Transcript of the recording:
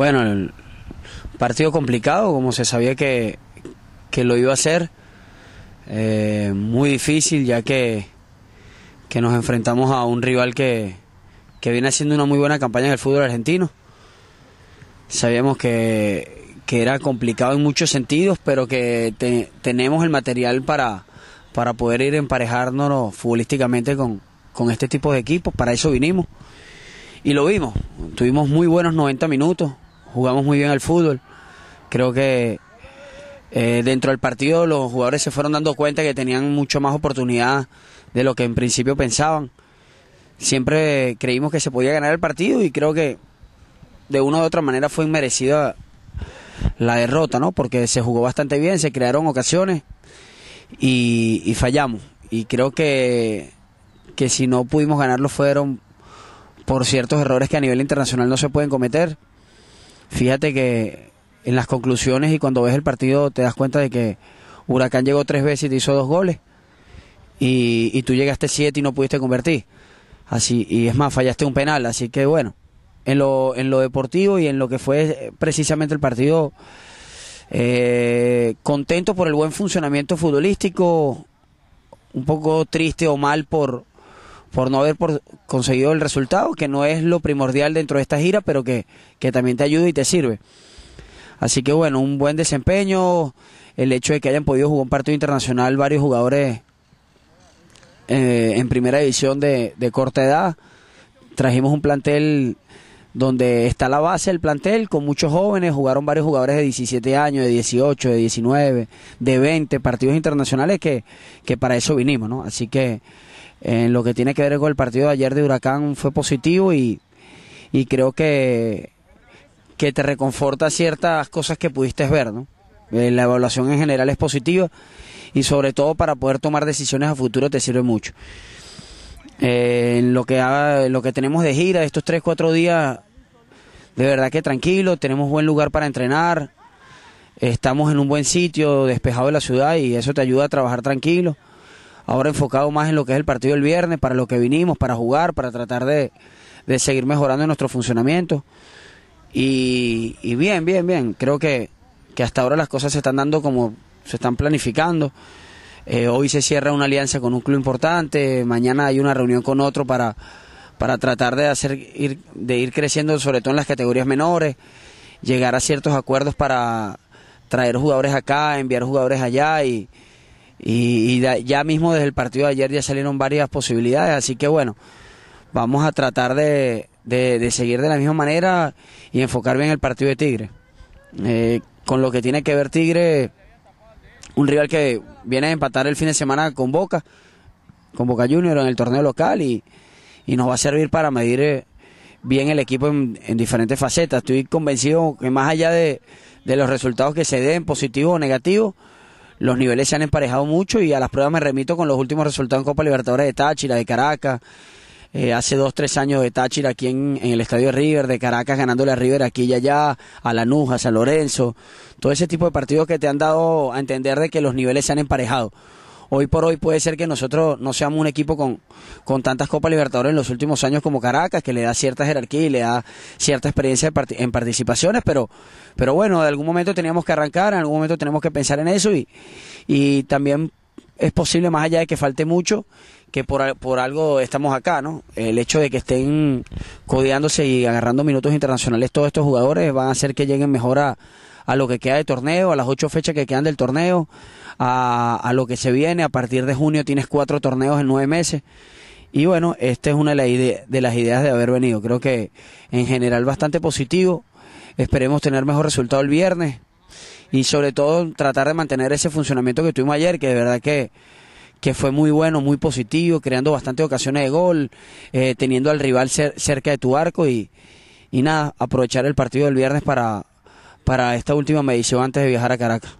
bueno, el partido complicado, como se sabía que, lo iba a ser, eh, muy difícil ya que, nos enfrentamos a un rival que, viene haciendo una muy buena campaña en el fútbol argentino. Sabíamos que, era complicado en muchos sentidos, pero que tenemos el material para, para poder ir emparejándonos futbolísticamente con, con este tipo de equipos. Para eso vinimos y lo vimos. Tuvimos muy buenos 90 minutos, jugamos muy bien al fútbol. Creo que eh, dentro del partido los jugadores se fueron dando cuenta que tenían mucho más oportunidad de lo que en principio pensaban. Siempre creímos que se podía ganar el partido y creo que de una u otra manera fue inmerecida la derrota, ¿no? Porque se jugó bastante bien, se crearon ocasiones y, y fallamos. Y creo que, que si no pudimos ganarlo fueron por ciertos errores que a nivel internacional no se pueden cometer fíjate que en las conclusiones y cuando ves el partido te das cuenta de que Huracán llegó tres veces y te hizo dos goles y, tú llegaste siete y no pudiste convertir. Así, y es más, fallaste un penal, así que bueno, en lo, en lo deportivo y en lo que fue precisamente el partido, eh, contento por el buen funcionamiento futbolístico, un poco triste o mal por, por no haber conseguido el resultado, que no es lo primordial dentro de esta gira, pero que, también te ayuda y te sirve. Así que bueno, un buen desempeño, el hecho de que hayan podido jugar un partido internacional varios jugadores eh, en primera división de, de corta edad. Trajimos un plantel donde está la base el plantel con muchos jóvenes, jugaron varios jugadores de 17 años, de 18, de 19, de 20 partidos internacionales que, que para eso vinimos, ¿no? Así que en eh, lo que tiene que ver con el partido de ayer de Huracán fue positivo y, creo que, que te reconforta ciertas cosas que pudiste ver, ¿no? Eh, la evaluación en general es positiva y sobre todo para poder tomar decisiones a futuro te sirve mucho. Eh, en lo, que lo que tenemos de gira, estos 3, 4 días, de verdad que tranquilo, tenemos buen lugar para entrenar, estamos en un buen sitio, despejado de la ciudad y eso te ayuda a trabajar tranquilo. Ahora enfocado más en lo que es el partido del viernes, para lo que vinimos, para jugar, para tratar de, seguir mejorando nuestro funcionamiento. Y, bien, bien, bien, creo que, que hasta ahora las cosas se están dando como se están planificando. Eh, hoy se cierra una alianza con un club importante, mañana hay una reunión con otro para, para tratar de, hacer, ir, de ir creciendo, sobre todo en las categorías menores, llegar a ciertos acuerdos para traer jugadores acá, enviar jugadores allá y, y, ya mismo desde el partido de ayer ya salieron varias posibilidades, así que bueno, vamos a tratar de, seguir de la misma manera y enfocar bien el partido de Tigre. Eh, con lo que tiene que ver Tigre, un rival que viene a empatar el fin de semana con Boca, con Boca Junior en el torneo local y, nos va a servir para medir eh, bien el equipo en, diferentes facetas. Estoy convencido que más allá de, de los resultados que se den, positivos o negativos, los niveles se han emparejado mucho y a las pruebas me remito con los últimos resultados en Copa Libertadores de Táchira, de Caracas, eh, hace dos, tres años de Táchira aquí en, el Estadio River, de Caracas ganándole a River aquí y allá, a Lanujas, a San Lorenzo, todo ese tipo de partidos que te han dado a entender de que los niveles se han emparejado. Hoy por hoy puede ser que nosotros no seamos un equipo con, con tantas Copas Libertadores en los últimos años como Caracas, que le da cierta jerarquía y le da cierta experiencia en participaciones, pero, pero bueno, de algún momento teníamos que arrancar, en algún momento tenemos que pensar en eso y, y también es posible, más allá de que falte mucho, que por, por algo estamos acá, ¿no? El hecho de que estén codeándose y agarrando minutos internacionales todos estos jugadores van a hacer que lleguen mejor a, lo que queda de torneo, a las ocho fechas que quedan del torneo, a, a lo que se viene. A partir de junio tienes cuatro torneos en nueve meses. Y bueno, esta es una de, de las ideas de haber venido. Creo que en general bastante positivo. Esperemos tener mejor resultado el viernes y sobre todo tratar de mantener ese funcionamiento que tuvimos ayer, que de verdad que que fue muy bueno, muy positivo, creando bastantes ocasiones de gol, eh, teniendo al rival cerca de tu arco y, y nada, aprovechar el partido del viernes para, para esta última medición antes de viajar a Caracas.